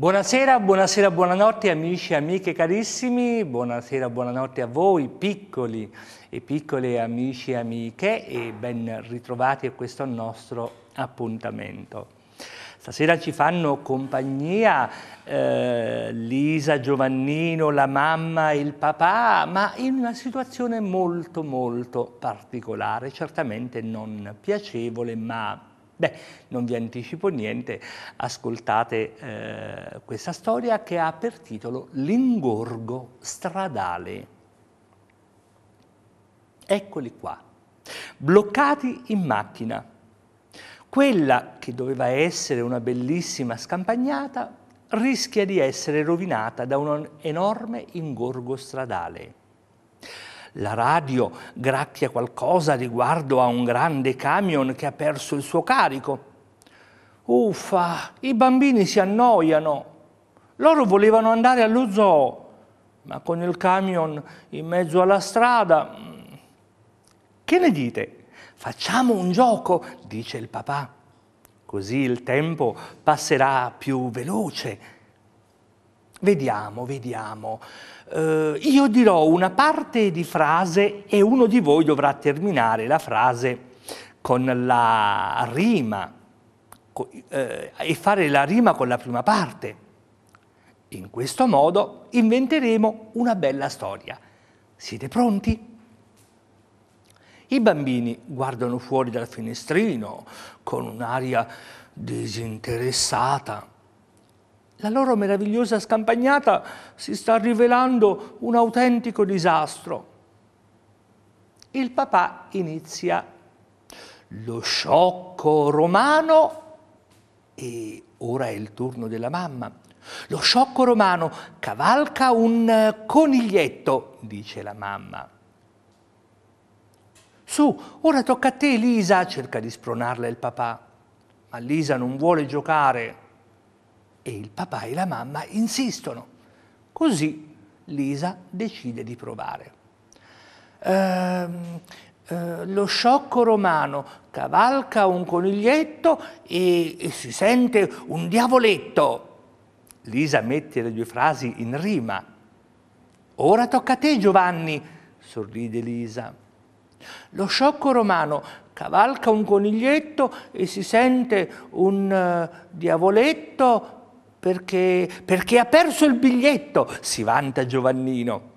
Buonasera, buonasera, buonanotte amici e amiche carissimi, buonasera, buonanotte a voi piccoli e piccole amici e amiche e ben ritrovati a questo nostro appuntamento. Stasera ci fanno compagnia eh, Lisa, Giovannino, la mamma e il papà, ma in una situazione molto molto particolare, certamente non piacevole ma Beh, non vi anticipo niente, ascoltate eh, questa storia che ha per titolo L'ingorgo stradale. Eccoli qua, bloccati in macchina. Quella che doveva essere una bellissima scampagnata rischia di essere rovinata da un enorme ingorgo stradale. La radio gracchia qualcosa riguardo a un grande camion che ha perso il suo carico. Uffa, i bambini si annoiano. Loro volevano andare allo zoo, ma con il camion in mezzo alla strada... Mm, che ne dite? Facciamo un gioco, dice il papà. Così il tempo passerà più veloce Vediamo, vediamo. Eh, io dirò una parte di frase e uno di voi dovrà terminare la frase con la rima eh, e fare la rima con la prima parte. In questo modo inventeremo una bella storia. Siete pronti? I bambini guardano fuori dal finestrino con un'aria disinteressata la loro meravigliosa scampagnata si sta rivelando un autentico disastro. Il papà inizia lo sciocco romano e ora è il turno della mamma. Lo sciocco romano cavalca un eh, coniglietto, dice la mamma. Su, ora tocca a te, Lisa, cerca di spronarla il papà. Ma Lisa non vuole giocare e il papà e la mamma insistono. Così Lisa decide di provare. Ehm, eh, lo sciocco romano cavalca un coniglietto e, e si sente un diavoletto. Lisa mette le due frasi in rima. Ora tocca a te, Giovanni, sorride Lisa. Lo sciocco romano cavalca un coniglietto e si sente un uh, diavoletto perché, perché ha perso il biglietto, si vanta Giovannino,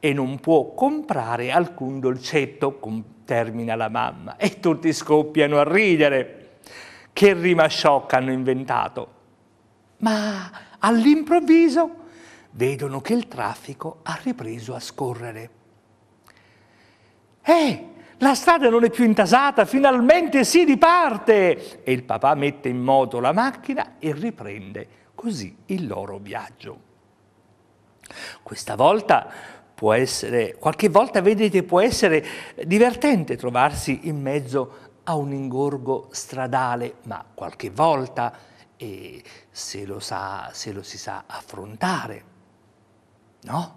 e non può comprare alcun dolcetto, termina la mamma, e tutti scoppiano a ridere. Che rima sciocca hanno inventato. Ma all'improvviso vedono che il traffico ha ripreso a scorrere. Eh, la strada non è più intasata, finalmente si riparte! E il papà mette in moto la macchina e riprende così il loro viaggio. Questa volta può essere, qualche volta vedete, può essere divertente trovarsi in mezzo a un ingorgo stradale, ma qualche volta, e se, lo sa, se lo si sa affrontare, no?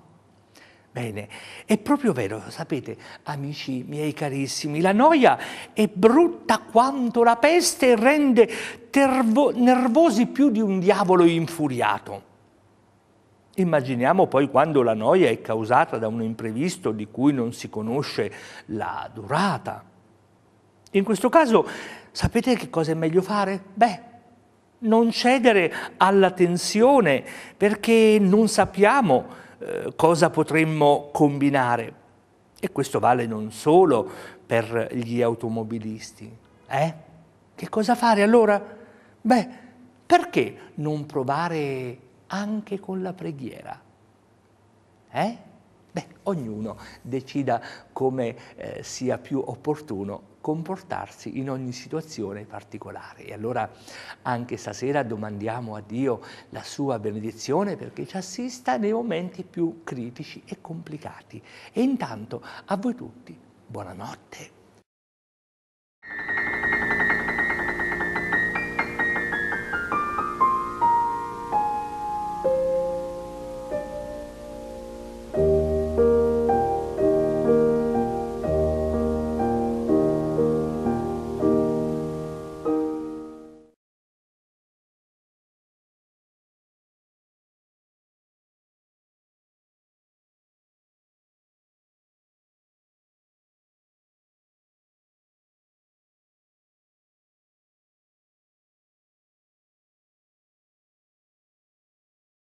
Bene, è proprio vero, sapete, amici miei carissimi, la noia è brutta quanto la peste e rende tervo- nervosi più di un diavolo infuriato. Immaginiamo poi quando la noia è causata da un imprevisto di cui non si conosce la durata. In questo caso, sapete che cosa è meglio fare? Beh, non cedere alla tensione perché non sappiamo eh, cosa potremmo combinare. E questo vale non solo per gli automobilisti. Eh? Che cosa fare allora? Beh, perché non provare anche con la preghiera? Eh? Beh, ognuno decida come eh, sia più opportuno comportarsi in ogni situazione particolare. E allora anche stasera domandiamo a Dio la sua benedizione perché ci assista nei momenti più critici e complicati. E intanto a voi tutti buonanotte.